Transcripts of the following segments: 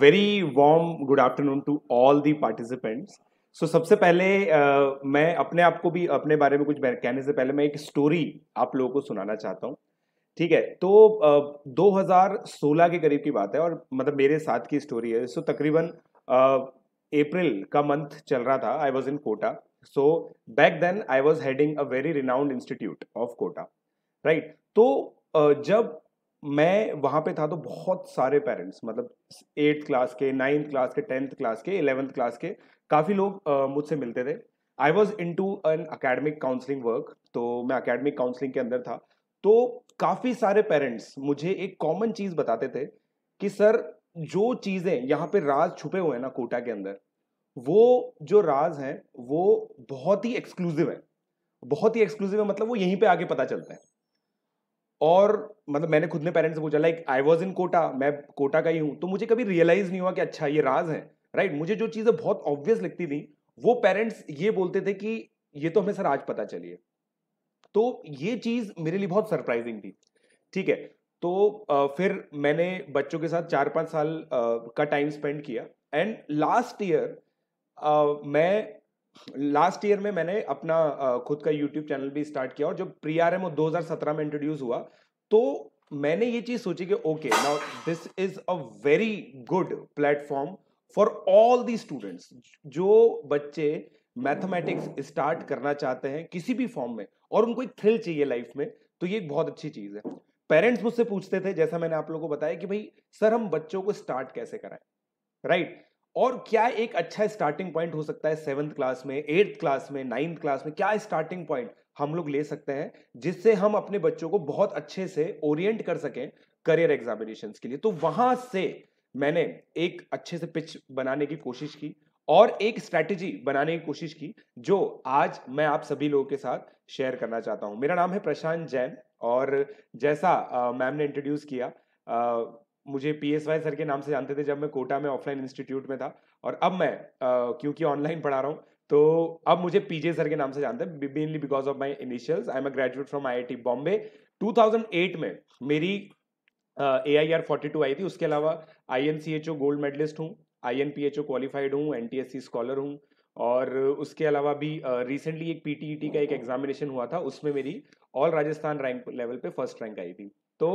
Very warm good afternoon to all the participants so सबसे पहले uh, मैं अपने आप को भी अपने बारे में कुछ कहने से पहले मैं एक स्टोरी आप लोगों को सुनाना चाहता हूँ ठीक है तो uh, 2016 के करीब की बात है और मतलब मेरे साथ की स्टोरी है सो तकरीबन अप्रैल का मंथ चल रहा था I was in Kota so back then I was heading a very renowned institute of Kota right तो जब मैं वहाँ पे था तो बहुत सारे पेरेंट्स मतलब एट्थ क्लास के नाइन्थ क्लास के टेंथ क्लास के एलेवेंथ क्लास के काफ़ी लोग मुझसे मिलते थे I was in to an academic counselling work तो मैं अकेडमिक काउंसलिंग के अंदर था तो काफ़ी सारे पेरेंट्स मुझे एक कॉमन चीज़ बताते थे कि सर जो चीज़ें यहाँ पे राज छुपे हुए हैं ना कोटा के अंदर वो जो राज हैं वो बहुत ही एक्सक्लूसिव है बहुत ही एक्सक्लूसिव है मतलब वो यहीं पे आगे पता चलता है और मतलब मैंने खुद ने पेरेंट्स से पूछा like I was in Kota मैं कोटा का ही हूँ तो मुझे कभी रियलाइज नहीं हुआ कि अच्छा ये राज है राइट right? मुझे जो चीज़ें बहुत ऑब्वियस लगती थी वो पेरेंट्स ये बोलते थे कि ये तो हमें सर आज पता चलिए तो ये चीज़ मेरे लिए बहुत सरप्राइजिंग थी ठीक है तो आ, फिर मैंने बच्चों के साथ चार पाँच साल आ, का टाइम स्पेंड किया एंड लास्ट ईयर मैं लास्ट ईयर में मैंने अपना खुद का यूट्यूब चैनल भी स्टार्ट किया और जब प्री आर एम दो में इंट्रोड्यूस हुआ तो मैंने ये चीज सोची कि okay now this is a very good platform for all the students जो बच्चे मैथमेटिक्स स्टार्ट करना चाहते हैं किसी भी फॉर्म में और उनको एक थ्रिल चाहिए लाइफ में तो ये एक बहुत अच्छी चीज़ है पेरेंट्स मुझसे पूछते थे जैसा मैंने आप लोगों को बताया कि भाई सर हम बच्चों को स्टार्ट कैसे कराएं राइट right? और क्या एक अच्छा स्टार्टिंग पॉइंट हो सकता है सेवन्थ क्लास में एट्थ क्लास में नाइन्थ क्लास में क्या स्टार्टिंग पॉइंट हम लोग ले सकते हैं जिससे हम अपने बच्चों को बहुत अच्छे से ओरिएंट कर सकें करियर एग्जामिनेशन के लिए तो वहां से मैंने एक अच्छे से पिच बनाने की कोशिश की और एक स्ट्रैटेजी बनाने की कोशिश की जो आज मैं आप सभी लोगों के साथ शेयर करना चाहता हूँ मेरा नाम है प्रशांत जैन और जैसा मैम ने इंट्रोड्यूस किया आ, मुझे पी एस वाई सर के नाम से जानते थे जब मैं कोटा में ऑफलाइन इंस्टीट्यूट में था और अब मैं क्योंकि ऑनलाइन पढ़ा रहा हूँ तो अब मुझे पीजे सर के नाम से जानते हैं mainly because of my initials I am a graduate from I Bombay 2008 में मेरी A I R forty two आई थी उसके अलावा I N C H O gold medallist हूँ I N P H O qualified हूँ N T S C scholar हूँ और उसके अलावा भी रिसेंटली uh, एक पी टी ई टी का एक एग्जामिनेशन हुआ था उसमें मेरी ऑल राजस्थान रैंक लेवल पे फर्स्ट रैंक आई थी तो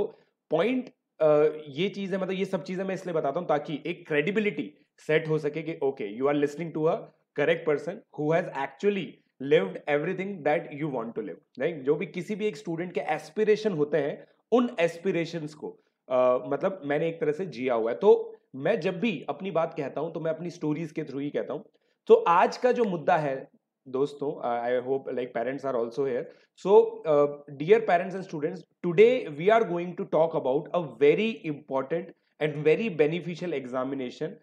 पॉइंट ये चीज़ें मतलब ये सब चीज़ें मैं इसलिए बताता हूँ ताकि एक क्रेडिबिलिटी सेट हो सके कि okay you are listening to a correct person who has actually lived everything that you want to live right जो भी किसी भी एक स्टूडेंट के एस्पिरेशन होते हैं उन एस्पिरेशन को uh, मतलब मैंने एक तरह से जिया हुआ है तो मैं जब भी अपनी बात कहता हूँ तो मैं अपनी स्टोरीज के थ्रू ही कहता हूँ तो आज का जो मुद्दा है दोस्तों I hope like parents are also here so dear parents and students today we are going to talk about a very important and very beneficial examination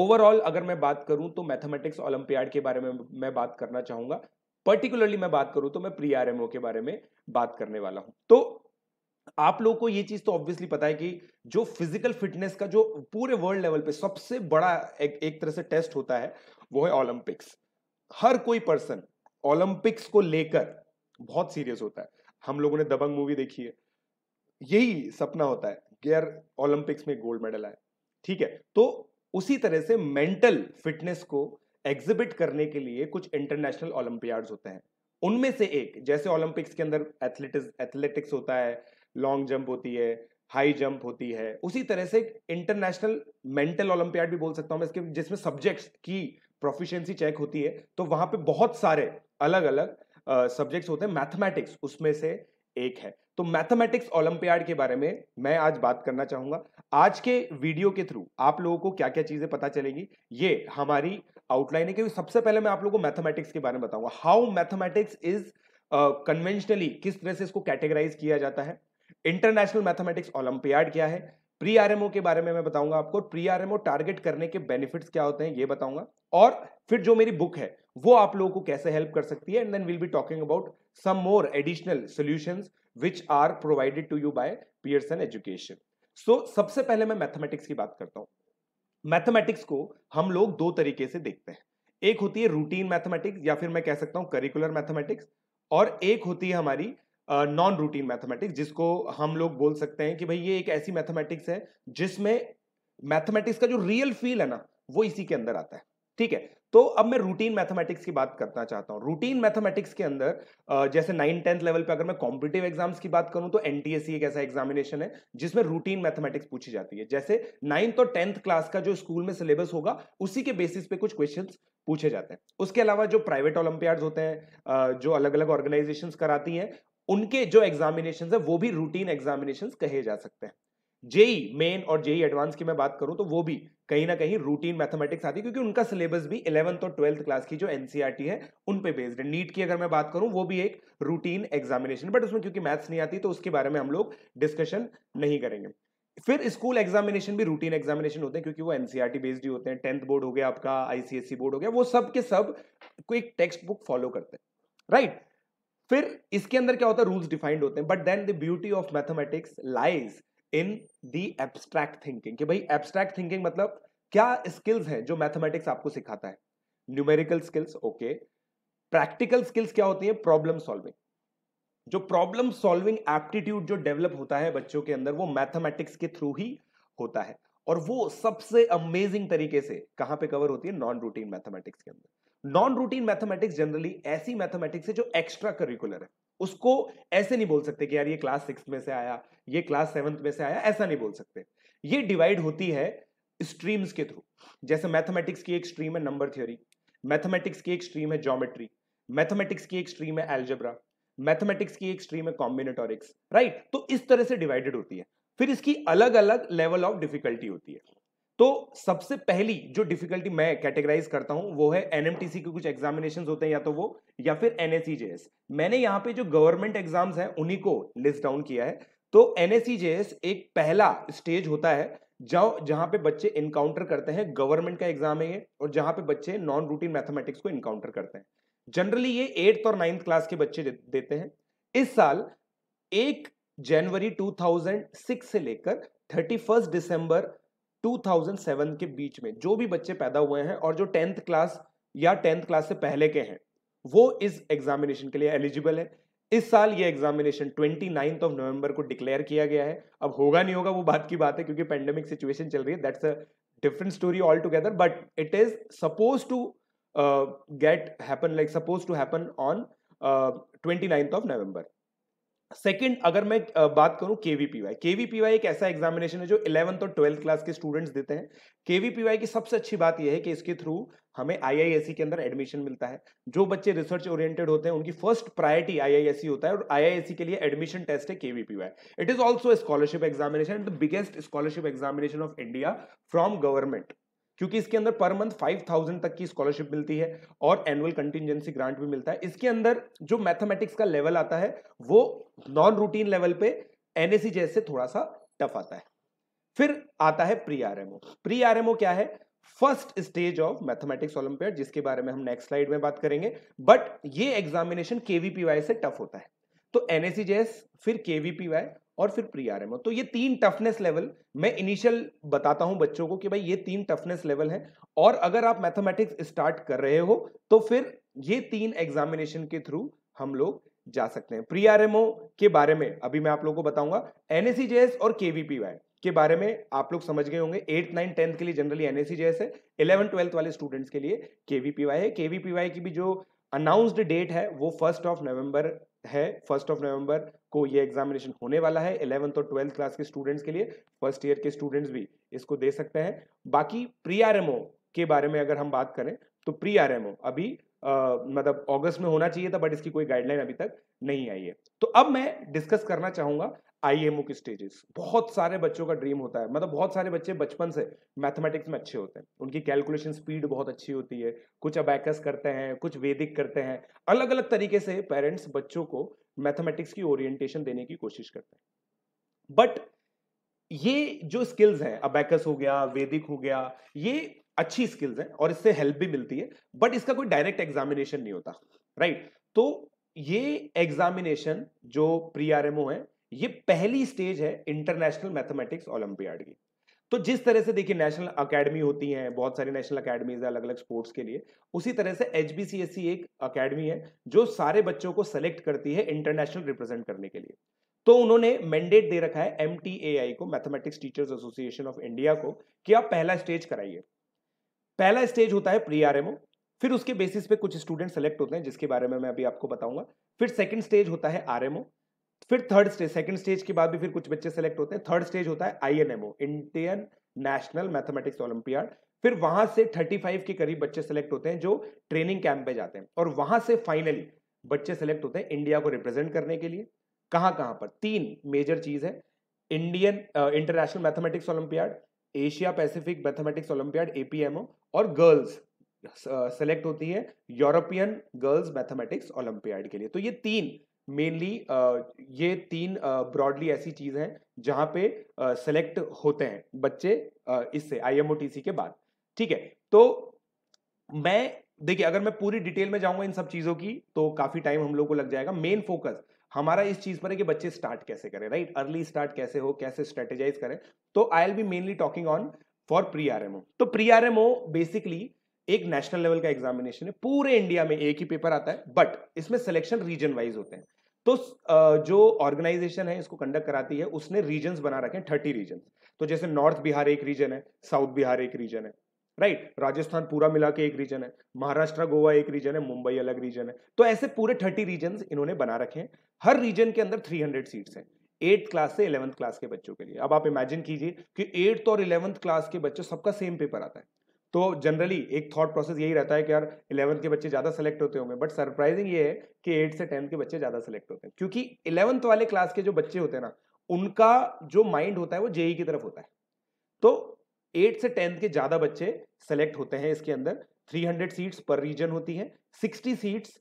overall अगर मैं बात करूं तो मैथमेटिक्स ओलंपियाड के बारे में मैं बात करना चाहूंगा पर्टिकुलरली मैं बात करूं तो मैं प्री आर के बारे में बात करने वाला हूं तो आप लोगों को ये चीज तो ऑब्वियसली पता है कि जो फिजिकल फिटनेस का जो पूरे वर्ल्ड लेवल पे सबसे बड़ा एक, एक तरह से टेस्ट होता है वो है ओलंपिक्स हर कोई पर्सन ओलंपिक्स को लेकर बहुत सीरियस होता है हम लोगों ने दबंग मूवी देखी है यही सपना होता है कि यार ओलंपिक्स में गोल्ड मेडल आए ठीक है तो उसी तरह से मेंटल फिटनेस को एग्जिबिट करने के लिए कुछ इंटरनेशनल ओलंपियाड्स होते हैं उनमें से एक जैसे ओलंपिक्स के अंदर एथलेटिक्स एथलेटिक्स होता है लॉन्ग जंप होती है हाई जंप होती है उसी तरह से इंटरनेशनल मेंटल ओलंपियाड भी बोल सकता हूँ मैं इसके जिसमें सब्जेक्ट्स की प्रोफिशिएंसी चेक होती है तो वहां पे बहुत सारे अलग अलग सब्जेक्ट्स होते हैं मैथमेटिक्स उसमें से एक है तो मैथमेटिक्स ओलंपियाड के बारे में मैं आज बात करना चाहूंगा आज के वीडियो के थ्रू आप लोगों को क्या क्या चीज़ें पता चलेंगी ये हमारी आउटलाइन है क्योंकि सबसे पहले मैं आप लोगों को मैथमेटिक्स के बारे में बताऊंगा हाउ मैथमेटिक्स इज कन्वेंशनली किस तरह से इसको कैटेगराइज किया जाता है इंटरनेशनल मैथमेटिक्स ओलंपियाड क्या है प्री आरएमओ के बारे में मैं बताऊंगा आपको प्री आरएमओ टारगेट करने के बेनिफिट्स क्या होते हैं ये बताऊंगा और फिर जो मेरी बुक है वो आप लोगों को कैसे हेल्प कर सकती है and then will be talking about some more additional solution which are provided to you by Pearson Education so सबसे पहले मैं मैथमेटिक्स की बात करता हूँ मैथमेटिक्स को हम लोग दो तरीके से देखते हैं एक होती है रूटीन मैथमेटिक्स या फिर मैं कह सकता हूँ करिकुलर मैथमेटिक्स और एक होती है हमारी नॉन रूटीन मैथमेटिक्स जिसको हम लोग बोल सकते हैं कि भाई ये एक ऐसी मैथमेटिक्स है जिसमें मैथमेटिक्स का जो रियल फील है ना वो इसी के अंदर आता है ठीक है तो अब मैं रूटीन मैथमेटिक्स की बात करना चाहता हूँ रूटीन मैथमेटिक्स के अंदर जैसे नाइन टेंथ लेवल पे अगर मैं कॉम्पिटेटिव एग्जाम्स की बात करूँ तो एनटीएससी एक ऐसा एग्जामिनेशन है जिसमें रूटीन मैथमेटिक्स पूछी जाती है जैसे नाइन्थ और टेंथ क्लास का जो स्कूल में सिलेबस होगा उसी के बेसिस पे कुछ क्वेश्चन पूछे जाते हैं उसके अलावा जो प्राइवेट ओलंपियाड्स होते हैं जो अलग अलग ऑर्गेनाइजेशन कराती हैं उनके जो एग्जामिनेशन है वो भी रूटीन एग्जामिनेशन कहे जा सकते हैं जेई मेन और जेई एडवांस की मैं बात करूं तो वो भी कहीं ना कहीं रूटीन मैथमेटिक्स आती है क्योंकि उनका सिलेबस भी इलेवंथ और ट्वेल्थ क्लास की जो एनसीईआरटी e है उन पे बेस्ड है नीट की अगर मैं बात करूं वो भी एक रूटीन एग्जामिनेशन बट उसमें क्योंकि मैथ्स नहीं आती तो उसके बारे में हम लोग डिस्कशन नहीं करेंगे फिर स्कूल एग्जामिनेशन भी रूटीन एग्जामिनेशन होते हैं क्योंकि वो एनसीआरटी बेस्ड e ही होते हैं टेंथ बोर्ड हो गया आपका आईसीएससी बोर्ड e हो गया वो सब के सब कोई टेक्स्ट बुक फॉलो करते हैं राइट right? फिर इसके अंदर क्या होता है रूल्स डिफाइंड होते हैं but then the beauty of mathematics lies in the abstract thinking भाई एब्स्ट्रैक्ट थिंकिंग मतलब क्या स्किल्स हैं जो मैथमेटिक्स आपको सिखाता है numerical skills okay practical skills क्या होती है प्रॉब्लम सॉल्विंग जो प्रॉब्लम सॉल्विंग एप्टीट्यूड जो डेवलप होता है बच्चों के अंदर वो मैथमेटिक्स के थ्रू ही होता है और वो सबसे अमेजिंग तरीके से कहां पे कवर होती है नॉन रूटीन मैथमेटिक्स के अंदर नॉन रूटीन मैथमेटिक्स जनरली ऐसी मैथमेटिक्स है जो एक्स्ट्रा करिकुलर है उसको ऐसे नहीं बोल सकते कि यार ये क्लास सिक्स में से आया ये क्लास सेवन में से आया ऐसा नहीं बोल सकते ये डिवाइड होती है स्ट्रीम्स के थ्रू जैसे मैथमेटिक्स की एक स्ट्रीम है नंबर थ्योरी मैथमेटिक्स की एक स्ट्रीम है ज्योमेट्री मैथमेटिक्स की एक स्ट्रीम है एल्जेब्रा मैथमेटिक्स की एक स्ट्रीम है कॉम्बिनेटोरिक्स राइट तो इस तरह से डिवाइडेड होती है फिर इसकी अलग अलग लेवल ऑफ डिफिकल्टी होती है तो सबसे पहली जो डिफिकल्टी मैं कैटेगराइज करता हूं वो है एनएमटीसी के कुछ एग्जामिनेशन होते हैं या तो वो या फिर एनएससीजेएस मैंने यहां पे जो गवर्नमेंट एग्जाम्स हैं उन्हीं को लिस्ट डाउन किया है तो एनएससीजेएस एक पहला स्टेज होता है जो जहां पे बच्चे इनकाउंटर करते हैं गवर्नमेंट का एग्जाम है ये और जहां पे बच्चे नॉन रूटीन मैथमेटिक्स को इनकाउंटर करते हैं जनरली ये एट्थ और नाइन्थ क्लास के बच्चे देते हैं इस साल एक जनवरी 2006 से लेकर थर्टी दिसंबर 2007 के बीच में जो भी बच्चे पैदा हुए हैं और जो टेंथ क्लास या टेंथ क्लास से पहले के हैं वो इस एग्जामिनेशन के लिए एलिजिबल है इस साल ये examination twenty ninth of November को डिक्लेयर किया गया है अब होगा नहीं होगा वो बात की बात है क्योंकि पेंडेमिक सिचुएशन चल रही है that's a different story all together but it is suppose to get happen like suppose to happen on twenty ninth of November second अगर मैं बात करूं केवीपीवाई केवीपीवाई एक ऐसा एग्जामिनेशन है जो इलेवंथ और ट्वेल्थ क्लास के स्टूडेंट्स देते हैं केवीपीवाई की सबसे अच्छी बात यह है कि इसके थ्रू हमें आईआईएससी e के अंदर एडमिशन मिलता है जो बच्चे रिसर्च ओरिएंटेड होते हैं उनकी फर्स्ट प्रायोरिटी आईआईएससी होता है और आईआईएससी e के लिए एडमिशन टेस्ट है KVPY it is also scholarship examination the biggest scholarship examination of India from government क्योंकि इसके अंदर पर मंथ फाइव थाउजेंड तक की स्कॉलरशिप मिलती है और एनुअल कंटिजेंसी ग्रांट भी मिलता है इसके अंदर जो मैथमेटिक्स का लेवल आता है वो नॉन रूटीन लेवल पे एनएसी जैसे थोड़ा सा टफ आता है फिर आता है प्री आर प्री आर क्या है first stage of mathematics olympiad जिसके बारे में हम नेक्स्ट स्लाइड में बात करेंगे बट ये एग्जामिनेशन केवीपीवाई से टफ होता है तो एनएसीजेएस फिर केवीपीवाई और फिर प्री आर तो ये तीन टफनेस लेवल मैं इनिशियल बताता हूं बच्चों को कि भाई ये तीन टफनेस लेवल है और अगर आप मैथमेटिक्स स्टार्ट कर रहे हो तो फिर ये तीन एग्जामिनेशन के थ्रू हम लोग जा सकते हैं प्री आर के बारे में अभी मैं आप लोगों को बताऊंगा एनएसी जेएस और केवीपीवाई के बारे में आप लोग समझ गए होंगे एट नाइन टेंथ के लिए जनरली एनएसी है इलेवन ट्वेल्थ वाले स्टूडेंट्स के लिए केवीपीवाई है केवीपीवाई की भी जो अनाउंस्ड डेट है वो फर्स्ट ऑफ नवंबर है फर्स्ट ऑफ नवंबर को ये एग्जामिनेशन होने वाला है इलेवंथ और ट्वेल्थ क्लास के स्टूडेंट्स के लिए फर्स्ट ईयर के स्टूडेंट्स भी इसको दे सकते हैं बाकी प्री आर के बारे में अगर हम बात करें तो प्री आर अभी मतलब अगस्त में होना चाहिए था बट इसकी कोई गाइडलाइन अभी तक नहीं आई है तो अब मैं डिस्कस करना चाहूंगा आई एम ओ के स्टेजेस बहुत सारे बच्चों का ड्रीम होता है मतलब बहुत सारे बच्चे बचपन से मैथमेटिक्स में अच्छे होते हैं उनकी कैलकुलेशन स्पीड बहुत अच्छी होती है कुछ अबैकस करते हैं कुछ वेदिक करते हैं अलग अलग तरीके से पेरेंट्स बच्चों को मैथमेटिक्स की ओरिएंटेशन देने की कोशिश करते हैं बट ये जो स्किल्स हैं अबैकस हो गया वेदिक हो गया ये अच्छी स्किल्स हैं और इससे हेल्प भी मिलती है बट इसका कोई डायरेक्ट एग्जामिनेशन नहीं होता राइट तो ये एग्जामिनेशन जो प्री आर है ये पहली स्टेज है इंटरनेशनल मैथमेटिक्स ओलंपियाड की तो जिस तरह से देखिए नेशनल अकेडमी होती हैं बहुत सारी नेशनल अकेडमीज है अलग अलग स्पोर्ट्स के लिए उसी तरह से एच एक अकेडमी है जो सारे बच्चों को सेलेक्ट करती है इंटरनेशनल रिप्रेजेंट करने के लिए तो उन्होंने मैंडेट दे रखा है एम को mathematics teachers association of India को कि आप पहला स्टेज कराइए पहला स्टेज होता है प्री आर फिर उसके बेसिस पे कुछ स्टूडेंट सेलेक्ट होते हैं जिसके बारे में मैं अभी आपको बताऊंगा फिर सेकंड स्टेज होता है आरएमओ फिर थर्ड स्टेज सेकंड स्टेज के बाद भी फिर कुछ बच्चे सेलेक्ट होते हैं थर्ड स्टेज होता है INMO Indian national mathematics olympiad फिर वहां से 35 के करीब बच्चे सेलेक्ट होते हैं जो ट्रेनिंग कैंप पे जाते हैं और वहां से फाइनली बच्चे सेलेक्ट होते हैं इंडिया को रिप्रेजेंट करने के लिए कहां कहां पर तीन मेजर चीज है Indian international mathematics olympiad Asia Pacific mathematics olympiad APMO और गर्ल्स सेलेक्ट होती है यूरोपियन गर्ल्स मैथमेटिक्स ओलंपियाड के लिए तो ये तीन मेनली ये तीन ब्रॉडली ऐसी चीज है जहां पे सेलेक्ट होते हैं बच्चे इससे आईएमओटीसी के बाद ठीक है तो मैं देखिए अगर मैं पूरी डिटेल में जाऊंगा इन सब चीजों की तो काफी टाइम हम लोग को लग जाएगा मेन फोकस हमारा इस चीज पर है कि बच्चे स्टार्ट कैसे करें राइट अर्ली स्टार्ट कैसे हो कैसे स्ट्रेटेजाइज करें तो I'll be mainly talking on for pre R M O तो pre R M O basically एक नेशनल लेवल का एग्जामिनेशन है पूरे इंडिया में एक ही पेपर आता है बट इसमें सिलेक्शन रीजन वाइज होते हैं तो जो ऑर्गेनाइजेशन है इसको कंडक्ट कराती है उसने रीजन बना रखे हैं थर्टी रीजन तो जैसे नॉर्थ बिहार एक रीजन है साउथ बिहार एक रीजन है राइट right? राजस्थान पूरा मिला के एक रीजन है महाराष्ट्र गोवा एक रीजन है मुंबई अलग रीजन है तो ऐसे पूरे थर्टी रीजन इन्होंने बना रखे हैं हर रीजन के अंदर थ्री हंड्रेड सीट्स हैं एट्थ क्लास से इलेवंथ क्लास के बच्चों के लिए अब आप इमेजिन कीजिए कि एट्थ और इलेवंथ क्लास के बच्चों सबका सेम पेपर आता है तो जनरली एक थॉट प्रोसेस यही रहता है कि यार इलेवंथ के बच्चे ज़्यादा सेलेक्ट होते होंगे बट सरप्राइजिंग ये है कि एट से टेंथ के बच्चे ज़्यादा सेलेक्ट होते हैं क्योंकि इलेवंथ वाले क्लास के जो बच्चे होते हैं ना उनका जो माइंड होता है वो जेई e की तरफ होता है तो एट से टेंथ के ज़्यादा बच्चे सेलेक्ट होते हैं इसके अंदर 300 सीट्स पर रीजन होती है 60 सीट्स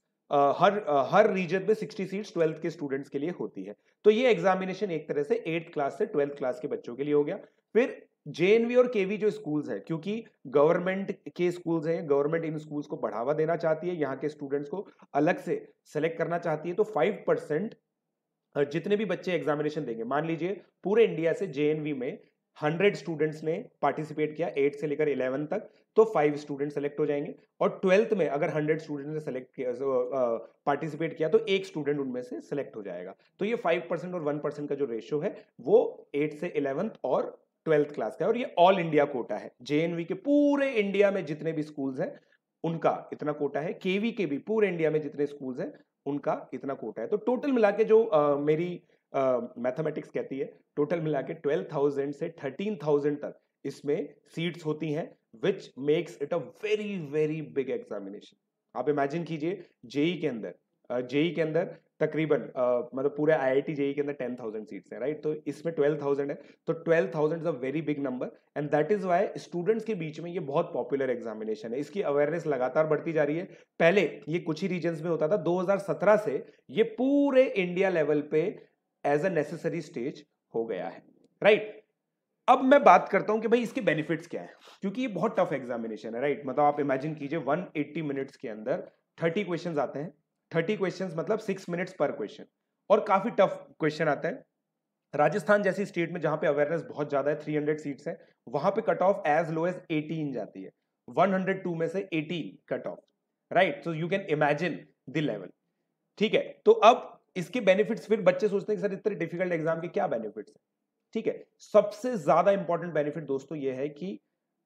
हर हर रीजन में 60 सीट्स ट्वेल्थ के स्टूडेंट्स के लिए होती है तो ये एग्जामिनेशन एक तरह से एट्थ क्लास से ट्वेल्थ क्लास के बच्चों के लिए हो गया फिर जे और केवी जो स्कूल्स है क्योंकि गवर्नमेंट के स्कूल्स हैं गवर्नमेंट इन स्कूल्स को बढ़ावा देना चाहती है यहाँ के स्टूडेंट्स को अलग से सेलेक्ट करना चाहती है तो फाइव परसेंट जितने भी बच्चे एग्जामिनेशन देंगे मान लीजिए पूरे इंडिया से जे में हंड्रेड स्टूडेंट्स ने पार्टिसिपेट किया एट से लेकर इलेवन तक तो फाइव स्टूडेंट सेलेक्ट हो जाएंगे और ट्वेल्थ में अगर हंड्रेड स्टूडेंट ने सेलेक्ट किया पार्टिसिपेट किया तो एक स्टूडेंट उनमें से सेलेक्ट हो जाएगा तो ये फाइव परसेंट और वन परसेंट का जो रेशियो है वो एट से इलेवंथ और ट्वेल्थ क्लास का है और ये ऑल इंडिया कोटा है जेएनवी के पूरे इंडिया में जितने भी स्कूल्स हैं उनका इतना कोटा है केवी के भी पूरे इंडिया में जितने स्कूल्स हैं उनका इतना कोटा है तो टोटल मिला के जो आ, मेरी मैथमेटिक्स uh, कहती है टोटल मिला के ट्वेल्व से थर्टीन तक इसमें सीट्स होती हैं which makes it a very very big examination आप इमेजिन कीजिए जेई के अंदर जेई के अंदर तकरीबन uh, मतलब पूरे आई आई टी जेई के अंदर टेन थाउजेंड सीट्स हैं राइट तो इसमें ट्वेल्व थाउजेंड है तो twelve thousand is a very big number and that is why students के बीच में ये बहुत पॉपुलर एग्जामिनेशन है इसकी अवेयरनेस लगातार बढ़ती जा रही है पहले ये कुछ ही रीजन्स में होता था सत्रह से ये पूरे इंडिया लेवल पे एज अ नेसेसरी स्टेज हो गया है राइट right? अब मैं बात करता हूं कि भाई इसके बेनिफिट्स क्या है क्योंकि ये बहुत टफ एग्जामिनेशन है राइट right? मतलब आप इमेजिन कीजिए 180 मिनट्स के अंदर 30 क्वेश्चंस आते हैं 30 क्वेश्चंस मतलब सिक्स मिनट्स पर क्वेश्चन और काफ़ी टफ क्वेश्चन आते हैं राजस्थान जैसी स्टेट में जहां पे अवेयरनेस बहुत ज़्यादा है 300 सीट्स है वहां पर cut off as low as eighteen जाती है वन में से eighteen cut off right so you can imagine the level ठीक है तो अब इसके बेनिफिट्स फिर बच्चे सोचते हैं कि सर इतने डिफिकल्ट एग्जाम के क्या बेनिफिट्स हैं ठीक है सबसे ज्यादा इंपॉर्टेंट बेनिफिट दोस्तों ये है कि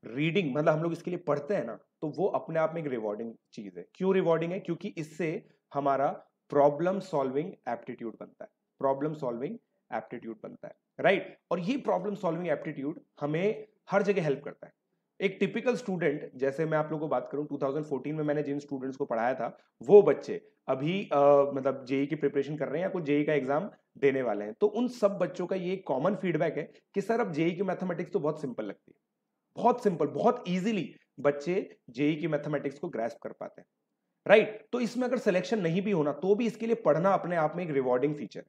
रीडिंग मतलब हम लोग इसके लिए पढ़ते हैं ना तो वो अपने आप में एक रिवॉर्डिंग चीज है क्यों रिवॉर्डिंग है क्योंकि इससे हमारा प्रॉब्लम सॉल्विंग एप्टीट्यूड बनता है प्रॉब्लम सॉल्विंग एप्टीट्यूड बनता है राइट right? और ये प्रॉब्लम सॉल्विंग एप्टीट्यूड हमें हर जगह हेल्प करता है एक टिपिकल स्टूडेंट जैसे मैं आप लोगों को बात करूं 2014 में मैंने जिन स्टूडेंट्स को पढ़ाया था वो बच्चे अभी आ, मतलब जेई e की प्रिपरेशन कर रहे हैं या कुछ जेई e का एग्जाम देने वाले हैं तो उन सब बच्चों का ये कॉमन फीडबैक है कि सर अब जेई e की मैथमेटिक्स तो बहुत सिंपल लगती है बहुत सिंपल बहुत ईजिली बच्चे जेई की मैथमेटिक्स को ग्रेस्प कर पाते हैं राइट right? तो इसमें अगर सिलेक्शन नहीं भी होना तो भी इसके लिए पढ़ना अपने आप में एक रिवॉर्डिंग फीचर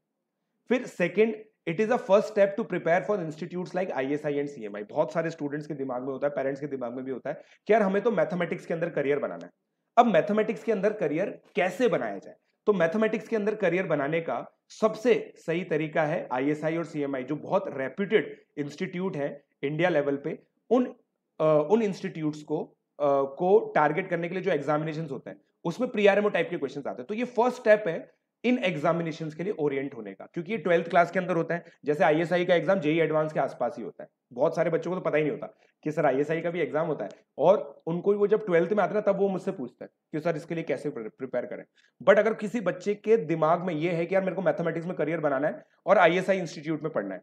फिर second it is a first step to prepare for institute like I and I बहुत सारे स्टूडेंट्स के दिमाग में होता है पेरेंट्स के दिमाग में भी होता है कि यार हमें तो मैथमेटिक्स के अंदर करियर बनाना है अब मैथमेटिक्स के अंदर करियर कैसे बनाया जाए तो मैथमेटिक्स के अंदर करियर बनाने का सबसे सही तरीका है आईएसआई और सीएमआई जो बहुत रेप्यूटेड इंस्टीट्यूट है इंडिया लेवल पे उन आ, उन इंस्टीट्यूट्स को आ, को टारगेट करने के लिए जो एग्जामिनेशन होते हैं उसमें प्रीआरएमओ टाइप के क्वेश्चन आते हैं तो ये फर्स्ट स्टेप है इन एग्जामिनेशन के लिए ओरिएंट होने का क्योंकि ये ट्वेल्थ क्लास के अंदर होता है जैसे आईएसआई का एग्जाम जेई एडवांस के आसपास ही होता है बहुत सारे बच्चों को तो पता ही नहीं होता कि सर आईएसआई का भी एग्जाम होता है और उनको वो जब ट्वेल्थ में आता है तब वो मुझसे पूछता है कि सर इसके लिए कैसे प्रिपेयर करें बट अगर किसी बच्चे के दिमाग में ये है कि यार मेरे को मैथमेटिक्स में करियर बनाना है और आईएसआई इंस्टीट्यूट में पढ़ना है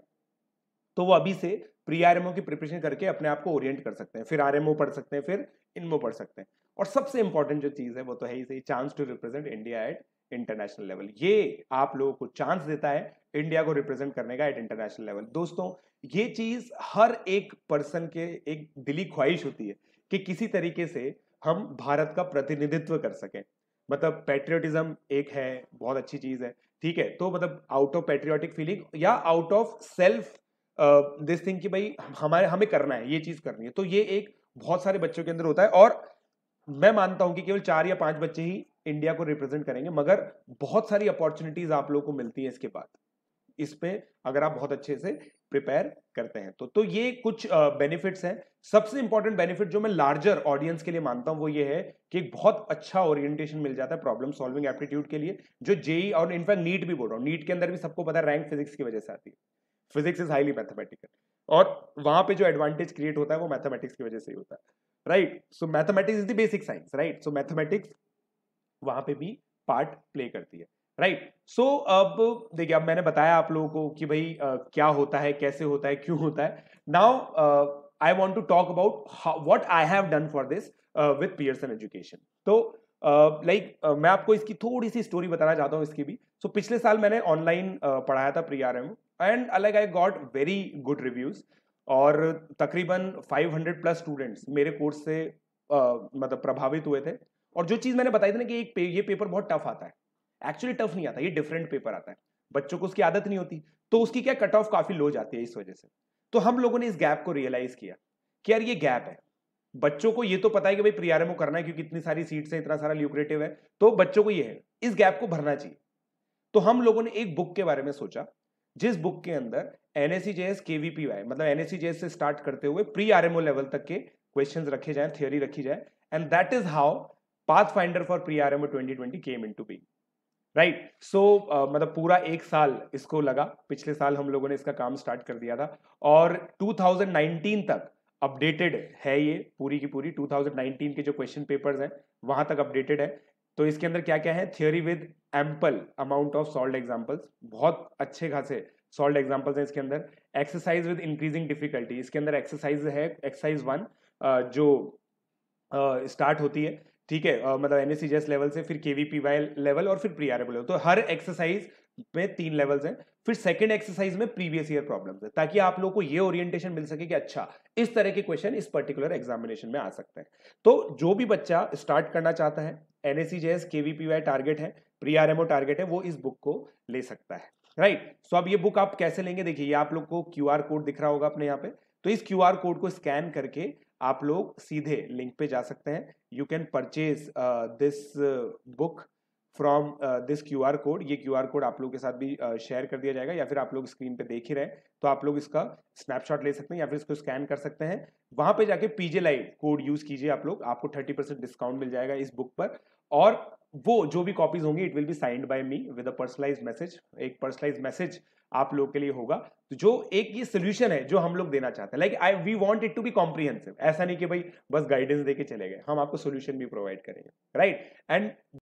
तो वो अभी से प्री आर की प्रिपरेशन करके अपने आप को ओरिएंट कर सकते हैं फिर आर पढ़ सकते हैं फिर इनमो पढ़ सकते हैं और सबसे इंपॉर्टेंट जो चीज़ है वो तो है ही सही chance to represent India at international level ये आप लोगों को चांस देता है इंडिया को रिप्रेजेंट करने का एट इंटरनेशनल लेवल दोस्तों ये चीज हर एक पर्सन के एक दिली ख्वाहिश होती है कि किसी तरीके से हम भारत का प्रतिनिधित्व कर सकें मतलब पेट्रियोटिज्म एक है बहुत अच्छी चीज है ठीक है तो मतलब आउट ऑफ पेट्रियोटिक फीलिंग या out of self this thing कि भाई हमारे हमें करना है ये चीज करनी है तो ये एक बहुत सारे बच्चों के अंदर होता है और मैं मानता हूं कि केवल चार या पांच बच्चे ही इंडिया को रिप्रेजेंट करेंगे मगर बहुत सारी अपॉर्चुनिटीज आप लोगों को मिलती हैं इसके बाद इस पे अगर आप बहुत अच्छे से प्रिपेयर करते हैं तो तो ये कुछ बेनिफिट्स हैं सबसे इंपॉर्टेंट बेनिफिट जो मैं लार्जर ऑडियंस के लिए मानता हूं वो ये है कि एक बहुत अच्छा ओरिएंटेशन मिल जाता है प्रॉब्लम सॉल्विंग एप्टीट्यूड के लिए जो जेई e और इनफैक्ट नीट भी बोल रहा हूँ नीट के अंदर भी सबको पता है रैंक फिजिक्स की वजह से आती है फिजिक्स इज हाईली मैथमेटिकल और वहां पे जो एडवांटेज क्रिएट होता है वो मैथमेटिक्स की वजह से ही होता है right so mathematics is the basic science right so mathematics वहां पे भी पार्ट प्ले करती है राइट right. सो so, अब देखिए अब मैंने बताया आप लोगों को कि भाई क्या होता है कैसे होता है क्यों होता है now I want to talk about what I have done for this with Pearson education तो लाइक uh, like, uh, मैं आपको इसकी थोड़ी सी स्टोरी बताना चाहता हूँ इसकी भी सो so, पिछले साल मैंने ऑनलाइन uh, पढ़ाया था प्रिया एम एंड अलग I got very good reviews और तकरीबन 500 प्लस स्टूडेंट्स मेरे कोर्स से uh, मतलब प्रभावित हुए थे और जो चीज़ मैंने बताई थी ना कि एक पे, ये पेपर बहुत टफ आता है एक्चुअली टफ नहीं आता ये डिफरेंट पेपर आता है बच्चों को उसकी आदत नहीं होती तो उसकी क्या कट ऑफ काफ़ी लो जाती है इस वजह से तो हम लोगों ने इस गैप को रियलाइज़ किया कि यार ये गैप है बच्चों को ये तो पता है कि भाई प्री प्रियारमो करना है क्योंकि इतनी सारी सीट्स हैं इतना सारा ल्यूक्रेटिव है तो बच्चों को ये है इस गैप को भरना चाहिए तो हम लोगों ने एक बुक के बारे में सोचा जिस बुक के अंदर एनएससी जेएस केवीपी वाई मतलब एनएससी जेएस से स्टार्ट करते हुए प्री आरएमओ लेवल तक के क्वेश्चन रखे जाए थियोरी रखी जाए and that is how Pathfinder for pre twenty twenty came to be right so मतलब पूरा एक साल इसको लगा पिछले साल हम लोगों ने इसका काम स्टार्ट कर दिया था और 2019 तक अपडेटेड है ये पूरी की पूरी 2019 के जो क्वेश्चन पेपर्स हैं वहां तक अपडेटेड है तो इसके अंदर क्या क्या है theory with ample amount of solved examples बहुत अच्छे खासे सॉल्ड एग्जाम्पल्स हैं इसके अंदर एक्सरसाइज विद इंक्रीजिंग डिफिकल्टी इसके अंदर एक्सरसाइज है एक्सरसाइज वन uh, जो स्टार्ट uh, होती है ठीक है uh, मतलब एनएससीजेस लेवल से फिर केवीपीवाई लेवल और फिर प्रीआरएफ लेवल तो हर एक्सरसाइज में तीन लेवल्स हैं फिर सेकंड एक्सरसाइज में प्रीवियस ईयर प्रॉब्लम्स है ताकि आप लोगों को ये ओरिएंटेशन मिल सके कि अच्छा इस तरह के क्वेश्चन इस पर्टिकुलर एग्जामिनेशन में आ सकते हैं तो जो भी बच्चा स्टार्ट करना चाहता है एनएससी जेएस केवीपीवाई टारगेट है प्री प्रीआरएमओ टारगेट है वो इस बुक को ले सकता है राइट right. सो so, अब ये बुक आप कैसे लेंगे देखिए ये आप लोग को क्यू कोड दिख रहा होगा अपने यहाँ पे तो इस क्यू कोड को स्कैन करके आप लोग सीधे लिंक पे जा सकते हैं you can purchase this book from this Q R code ये क्यू आर कोड आप लोग के साथ भी शेयर uh, कर दिया जाएगा या फिर आप लोग स्क्रीन पे देख ही रहे तो आप लोग इसका स्नैपशॉट ले सकते हैं या फिर इसको स्कैन कर सकते हैं वहां पे जाके पीजे लाइव कोड यूज कीजिए आप लोग आपको थर्टी परसेंट डिस्काउंट मिल जाएगा इस बुक पर और वो जो भी कॉपीज होंगी it will be signed by me with a personalise message एक पर्सनलाइज मैसेज आप लोग के लिए होगा तो जो एक ये सोल्यूशन है जो हम लोग देना चाहते हैं like I we want it to be comprehensive ऐसा नहीं कि भाई बस गाइडेंस देके चले गए हम आपको सोल्यूशन भी प्रोवाइड करेंगे राइट एंड